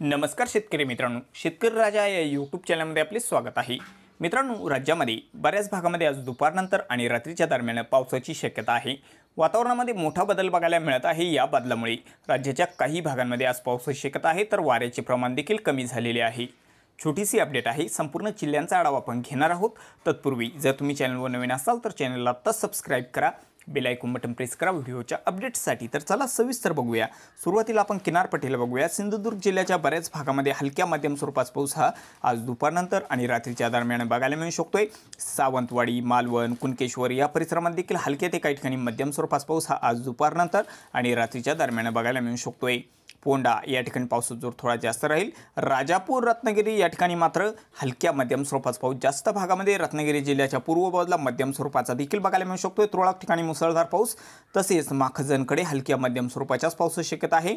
नमस्कार शेतकरी मित्रांनो शेतकरी राजा या यूट्यूब चॅनलमध्ये आपले स्वागत आहे मित्रांनो राज्यामध्ये बऱ्याच भागामध्ये आज दुपारनंतर आणि रात्रीच्या दरम्यान पावसाची शक्यता आहे वातावरणामध्ये मोठा बदल बघायला मिळत आहे या बदलामुळे राज्याच्या काही भागांमध्ये आज पावसाची शक्यता आहे तर वाऱ्याचे प्रमाण देखील कमी झालेले आहे छोटीशी अपडेट आहे संपूर्ण जिल्ह्यांचा आढावा आपण घेणार आहोत तत्पूर्वी जर तुम्ही चॅनलवर नवीन असाल तर चॅनलला आत्ताच सबस्क्राईब करा बेलायकून बटन प्रेस करा व्हिडिओच्या अपडेट्ससाठी तर चला सविस्तर बघूया सुरुवातीला आपण किनारपट्टीला बघूया सिंधुदुर्ग जिल्ह्याच्या बऱ्याच भागामध्ये हलक्या मध्यम स्वरूपात पाऊस हा आज दुपारनंतर आणि रात्रीच्या दरम्यान बघायला मिळू शकतोय सावंतवाडी मालवण कुणकेश्वर या परिसरामध्ये देखील हलक्या ते काही ठिकाणी मध्यम स्वरूपात पाऊस हा आज दुपारनंतर आणि रात्रीच्या दरम्यान बघायला मिळू शकतोय पोंडा या ठिकाणी पावसाचा जोर थोडा जास्त राहील राजापूर रत्नागिरी या ठिकाणी मात्र हलक्या मध्यम स्वरूपाचा पाऊस जास्त भागामध्ये रत्नागिरी जिल्ह्याच्या पूर्व बाजूला मध्यम स्वरूपाचा देखील बघायला मिळू शकतो तुरळक ठिकाणी मुसळधार पाऊस तसेच माखजनकडे हलक्या मध्यम स्वरूपाच्याच पावसाची शक्यता आहे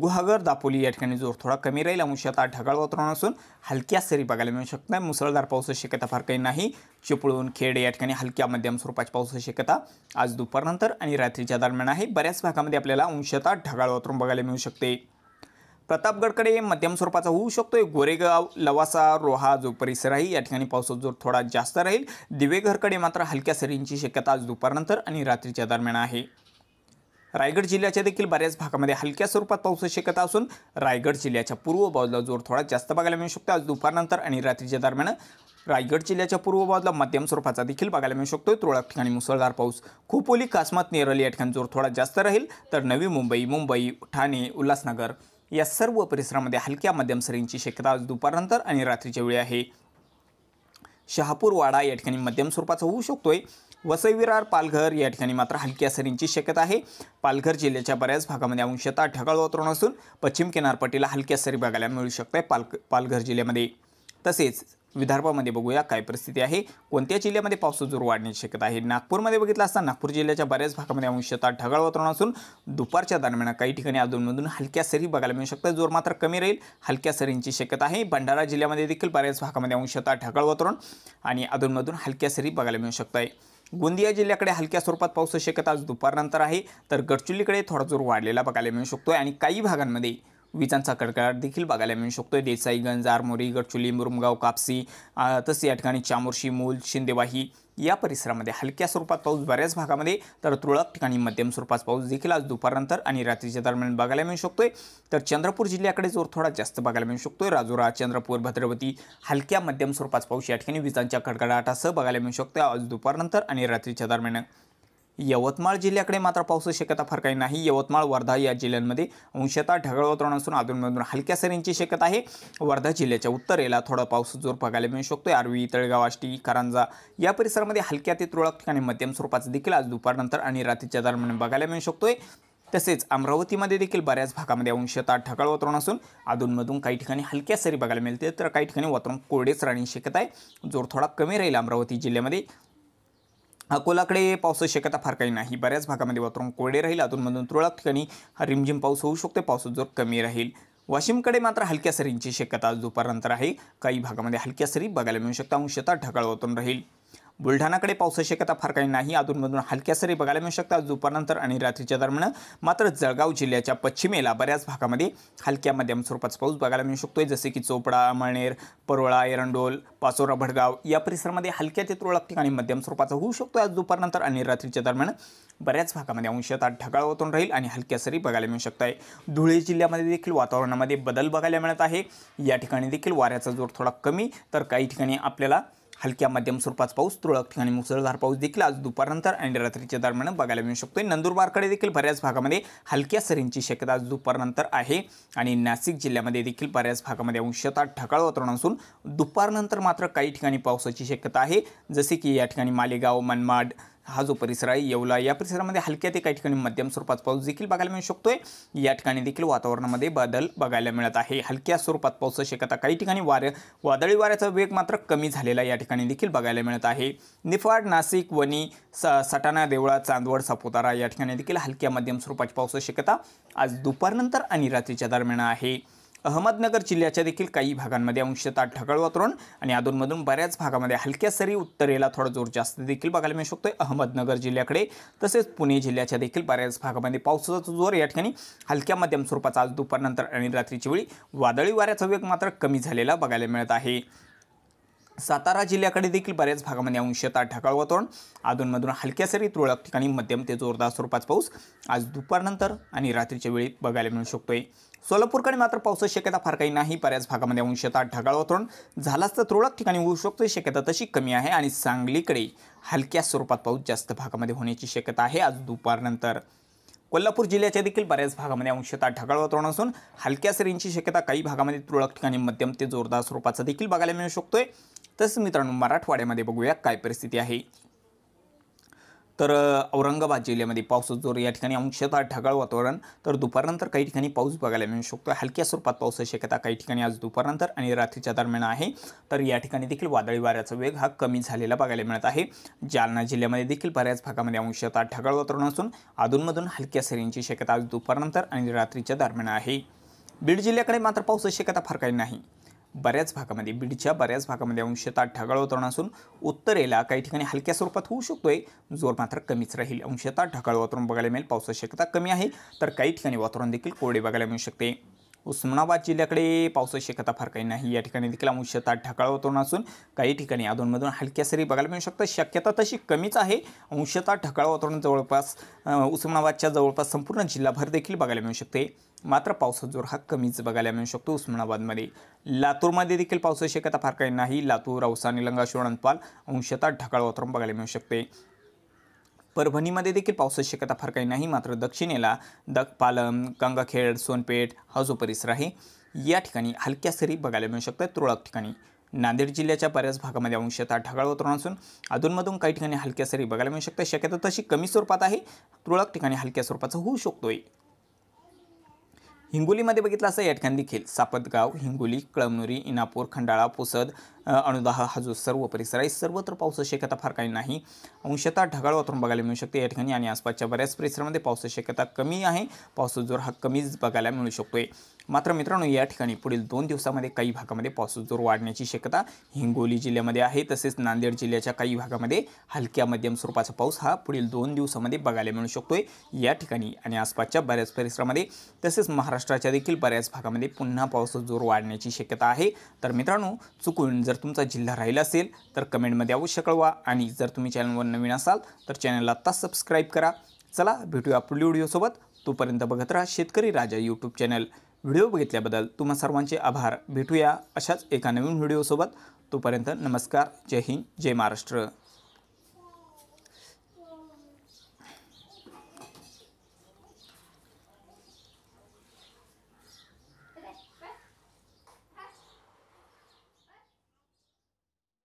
गुहागर दापोली या ठिकाणी जोर थोडा कमी राहील अंशतः ढगाळ वातावरण असून हलक्या सरी बघायला मिळू शकत नाही मुसळधार पावसाची शक्यता फार काही नाही चिपळूण खेड या ठिकाणी हलक्या मध्यम स्वरूपाची पाऊस शक्यता आज दुपारनंतर आणि रात्रीच्या दरम्यान आहे बऱ्याच भागामध्ये आपल्याला अंशतः ढगाळ वातावरण बघायला मिळू शकते प्रतापगडकडे मध्यम स्वरूपाचा होऊ शकतो गोरेगाव लवासा रोहा जो परिसर आहे या ठिकाणी पावसाचा जोर थोडा जास्त राहील दिवेघरकडे मात्र हलक्या सरींची शक्यता आज दुपारनंतर आणि रात्रीच्या दरम्यान आहे रायगड जिल्ह्याच्या देखील बऱ्याच भागामध्ये हलक्या स्वरूपात पावसाची शक्यता असून रायगड जिल्ह्याच्या पूर्व बाजूला जोर थोडा जास्त बघायला मिळू शकतो आज दुपारनंतर आणि रात्रीच्या दरम्यान रायगड जिल्ह्याच्या पूर्व बाजूला मध्यम स्वरूपाचा देखील बघायला मिळू शकतो तुरळक ठिकाणी मुसळधार पाऊस खोपोली कासमात नेरळ या ठिकाणी जोर थोडा जास्त राहील तर नवी मुंबई मुंबई ठाणे उल्हासनगर या सर्व परिसरामध्ये हलक्या मध्यम सरींची शक्यता आज दुपारनंतर आणि रात्रीच्या वेळी आहे शहापूर वाडा या ठिकाणी मध्यम स्वरूपाचा होऊ शकतोय वसई विरार पालघर या ठिकाणी मात्र हलक्या सरींची शक्यता आहे पालघर जिल्ह्याच्या बऱ्याच भागामध्ये अंशतः ढगाळ वातावरण असून पश्चिम किनारपट्टीला हलक्या सरी बघायला मिळू शकत आहे पालघर जिल्ह्यामध्ये तसेच विदर्भामध्ये बघूया काय परिस्थिती आहे कोणत्या जिल्ह्यामध्ये पाऊस जोर वाढण्याची शक्यता आहे नागपूरमध्ये बघितलं असता नागपूर जिल्ह्याच्या बऱ्याच भागामध्ये अंशतः ढगाळ वातावरण असून दुपारच्या दरम्यान काही ठिकाणी अधूनमधून हलक्या सरी बघायला मिळू शकतात जोर मात्र कमी राहील हलक्या सरींची शक्यता आहे भंडारा जिल्ह्यामध्ये देखील बऱ्याच भागामध्ये अंशतः ढगाळ वातावरण आणि अधूनमधून हलक्या सरी बघायला मिळू शकत आहे गोंदिया जिल्ह्याकडे हलक्या स्वरूपात पाऊस शक्यता आज दुपारनंतर आहे तर गडचिरोलीकडे थोडा जोर वाढलेला बघायला मिळू शकतो आणि काही भागांमध्ये विजांचा कडकडाट देखील बघायला मिळू शकतोय देसाईगंज आरमोरी गडचुली मुरमगाव कापसी तसेच या ठिकाणी चामोर्शी मूल शिंदेवाही या परिसरामध्ये हलक्या स्वरूपात पाऊस बऱ्याच भागामध्ये तर तुरळक ठिकाणी मध्यम स्वरूपात पाऊस देखील आज दुपारनंतर आणि रात्रीच्या दरम्यान बघायला मिळू शकतोय तर चंद्रपूर जिल्ह्याकडे जोर थोडा जास्त बघायला मिळू शकतोय राजुरा चंद्रपूर भद्रवती हलक्या मध्यम स्वरूपात पाऊस या ठिकाणी विजांच्या कडकडाटासह बघायला मिळू शकतो आज दुपारनंतर आणि रात्रीच्या दरम्यान यवतमाळ जिल्ह्याकडे मात्र पावसाची शक्यता फार काही नाही यवतमाळ वर्धा या जिल्ह्यांमध्ये अंशतः ढगाळ वातावरण असून अधूनमधून हलक्या सरींची शक्यता आहे वर्धा जिल्ह्याच्या उत्तरेला थोडा पाऊस जोर बघायला मिळू शकतो आरवी तळगाव आष्टी करंजा या परिसरामध्ये हलक्या ते तुरळक ठिकाणी मध्यम स्वरूपाचं देखील आज दुपारनंतर आणि रात्रीच्या दरम्यान बघायला मिळू शकतोय तसेच अमरावतीमध्ये देखील बऱ्याच भागामध्ये अंशतः ढगाळ वातावरण असून अधूनमधून काही ठिकाणी हलक्या सरी बघायला मिळते तर काही ठिकाणी वातावरण कोरडेच राहण्याची शक्यता आहे जोर थोडा कमी राहील अमरावती जिल्ह्यामध्ये अकोलाकडे पावसाची शक्यता फार काही नाही बऱ्याच भागामध्ये वातावरण कोरडे राहील अधूनमधून तुरळक ठिकाणी रिमझिम पाऊस होऊ शकतो पावसाचा जोर कमी राहील वाशिमकडे मात्र हलक्या सरींची शक्यता आज दुपारनंतर आहे काही भागामध्ये हलक्या सरी बघायला मिळू शकता अंशतः ढगाळ वातावरण राहील बुलढाणाकडे पावसाची शक्यता फार काही नाही अधूनमधून हलक्या सरी बघायला मिळू शकतात दुपारनंतर आणि रात्रीच्या दरम्यान मात्र जळगाव जिल्ह्याच्या पश्चिमेला बऱ्याच भागामध्ये हलक्या मध्यम स्वरूपाचा पाऊस बघायला मिळू शकतोय जसे की चोपडा अमळनेर परोळा एरंडोल पाचोरा भडगाव या परिसरामध्ये हलक्या ते तुरळक ठिकाणी मध्यम स्वरूपाचा होऊ शकतो आज दुपारनंतर आणि रात्रीच्या दरम्यान बऱ्याच भागामध्ये अंशतः ढगाळ होतून राहील आणि हलक्या सरी बघायला मिळू शकत आहे धुळे जिल्ह्यामध्ये देखील वातावरणामध्ये बदल बघायला मिळत आहे या ठिकाणी देखील वाऱ्याचा जोर थोडा कमी तर काही ठिकाणी आपल्याला हलक्या मध्यम स्वरूपाचा पाऊस तुरळक ठिकाणी मुसळधार पाऊस देखील आज दुपारनंतर आणि रात्रीच्या दरम्यान बघायला मिळू शकतो नंदुरबारकडे देखील बऱ्याच भागामध्ये हलक्या सरींची शक्यता आज दुपारनंतर आहे आणि नाशिक जिल्ह्यामध्ये देखील बऱ्याच भागामध्ये अंशतः ढकाळ वातावरण असून दुपारनंतर मात्र काही ठिकाणी पावसाची शक्यता आहे जसे की या ठिकाणी मालेगाव मनमाड हा जो परिसर आहे येवला या परिसरामध्ये हलक्या ते काही ठिकाणी मध्यम स्वरूपात पाऊस देखील बघायला मिळू शकतो आहे या ठिकाणी देखील वातावरणामध्ये बदल बघायला मिळत आहे हलक्या स्वरूपात पाऊस शक्यता काही ठिकाणी वारे वादळी वाऱ्याचा वेग मात्र कमी झालेला या ठिकाणी देखील बघायला मिळत आहे निफाड नाशिक वणी स सटाणा देवळा चांदवड सापुतारा या ठिकाणी देखील हलक्या मध्यम स्वरूपाची पाऊस शक्यता आज दुपारनंतर आणि रात्रीच्या दरम्यान आहे अहमदनगर जिल्ह्याच्या देखील काही भागांमध्ये अंशतः ढगाळ वातावरण आणि अधूनमधून बऱ्याच भागामध्ये हलक्या सरी उत्तरेला थोडा जोर जास्त देखील बघायला मिळू शकतो अहमदनगर जिल्ह्याकडे तसेच पुणे जिल्ह्याच्या देखील बऱ्याच भागामध्ये पावसाचा जोर या ठिकाणी हलक्या मध्यम स्वरूपाचा आज दुपारनंतर आणि रात्रीच्या वेळी वादळी वाऱ्याचा वेग मात्र कमी झालेला बघायला मिळत आहे सातारा जिल्ह्याकडे देखील बऱ्याच भागामध्ये अंशतः ढगाळ वातावरण अधूनमधून हलक्या सरी तुरळक ठिकाणी मध्यम ते जोरदार स्वरूपाचा पाऊस आज दुपारनंतर आणि रात्रीच्या वेळी बघायला मिळू शकतोय सोलापूरकडे मात्र पावसाची शक्यता फार काही नाही बऱ्याच भागामध्ये अंशतः ढगाळ वातावरण झालाच तर तुरळक ठिकाणी होऊ शकतो शक्यता तशी कमी आहे आणि सांगलीकडे हलक्या स्वरूपात पाऊस जास्त भागामध्ये होण्याची शक्यता आहे आज दुपारनंतर कोल्हापूर जिल्ह्याच्या देखील बऱ्याच भागामध्ये अंशतः ढगाळ वातावरण असून हलक्या सरींची शक्यता काही भागामध्ये तुरळक ठिकाणी मध्यम ते जोरदार स्वरूपाचा देखील बघायला मिळू शकतोय तसंच मित्रांनो मराठवाड्यामध्ये बघूया काय परिस्थिती आहे तर औरंगाबाद जिल्ह्यामध्ये पाऊस जोर या ठिकाणी अंशतः ढगाळ वातावरण तर दुपारनंतर काही ठिकाणी पाऊस बघायला मिळू शकतो हलक्या स्वरूपात पावसाची शक्यता काही ठिकाणी आज दुपारनंतर आणि रात्रीच्या दरम्यान आहे तर या ठिकाणी देखील वादळी वाऱ्याचा वेग हा कमी झालेला बघायला मिळत आहे जालना जिल्ह्यामध्ये देखील बऱ्याच भागामध्ये अंशतः ढगाळ वातावरण असून अधूनमधून हलक्या सरींची शक्यता आज दुपारनंतर आणि रात्रीच्या दरम्यान आहे बीड जिल्ह्याकडे मात्र पावसाची शक्यता फार काही नाही बऱ्याच भागामध्ये बीडच्या बऱ्याच भागामध्ये अंशतः ढगाळ वातावरण असून उत्तरेला काही ठिकाणी हलक्या स्वरूपात होऊ शकतोय जोर मात्र कमीच राहील अंशतः ढगाळ वातावरण बघायला मिळेल पावसाची शक्यता कमी आहे तर काही ठिकाणी वातावरण देखील कोरडे बघायला मिळू शकते उस्मानाबाद जिल्ह्याकडे पावसाची शक्यता फार काही नाही या ठिकाणी देखील अंशतः ढकाळ वातावरण असून काही ठिकाणी अधूनमधून हलक्या सरी बघायला मिळू शकतात शक्यता तशी कमीच आहे अंशतः ढकाळ वातावरण जवळपास उस्मानाबादच्या जवळपास संपूर्ण जिल्हाभर देखील बघायला मिळू शकते मात्र पावसाचा जोर हा कमीच बघायला मिळू शकतो उस्मानाबादमध्ये लातूरमध्ये देखील पावसाची शक्यता फार काही नाही लातूर औसा निलंगा शिवणपाल अंशतः ढकाळ वातावरण बघायला मिळू शकते परभणीमध्ये देखील पावसाची शक्यता फार काही नाही मात्र दक्षिणेला दक पालम गंगाखेड सोनपेठ हा जो परिसर आहे या ठिकाणी हलक्या सरी बघायला मिळू शकतात तुरळक ठिकाणी नांदेड जिल्ह्याच्या बऱ्याच भागामध्ये अंशतः ढगाळ वातावरण असून अधूनमधून काही ठिकाणी हलक्या सरी बघायला मिळू शकतात शक्यता तशी कमी स्वरूपात आहे तुरळक ठिकाणी हलक्या स्वरूपाचं होऊ शकतोय हिंगोलीमध्ये बघितलं असं या ठिकाणी देखील सापतगाव हिंगोली कळमनुरी इनापूर खंडाळा पुसद अणुदाह हा जो सर्व परिसर आहे सर्वत्र पाऊस शक्यता फार काही नाही अंशतः ढगाळ वातावरण बघायला मिळू शकते या ठिकाणी आणि आसपासच्या बऱ्याच परिसरामध्ये पावसाची शक्यता कमी आहे पावसाचा जोर हा कमीच बघायला मिळू शकतो मात्र मित्रांनो या ठिकाणी पुढील दोन दिवसामध्ये काही भागामध्ये पाऊस जोर वाढण्याची शक्यता हिंगोली जिल्ह्यामध्ये आहे तसेच नांदेड जिल्ह्याच्या काही भागामध्ये हलक्या मध्यम स्वरूपाचा पाऊस हा पुढील दोन दिवसामध्ये बघायला मिळू शकतोय या ठिकाणी आणि आसपासच्या बऱ्याच परिसरामध्ये तसेच महाराष्ट्राच्या देखील बऱ्याच भागामध्ये पुन्हा पावसाचा जोर वाढण्याची शक्यता आहे तर मित्रांनो चुकून जर जर तुमचा जिल्हा राहिला असेल तर कमेंटमध्ये अवश्य कळवा आणि जर तुम्ही चॅनलवर नवीन असाल तर चॅनलला आत्ताच सबस्क्राईब करा चला भेटूया पुढील व्हिडिओसोबत तोपर्यंत बघत राहा Shetkari Raja YouTube channel video बघितल्याबद्दल तुम्हा सर्वांचे आभार भेटूया अशाच एका नवीन व्हिडिओसोबत तोपर्यंत नमस्कार जय हिंद जय महाराष्ट्र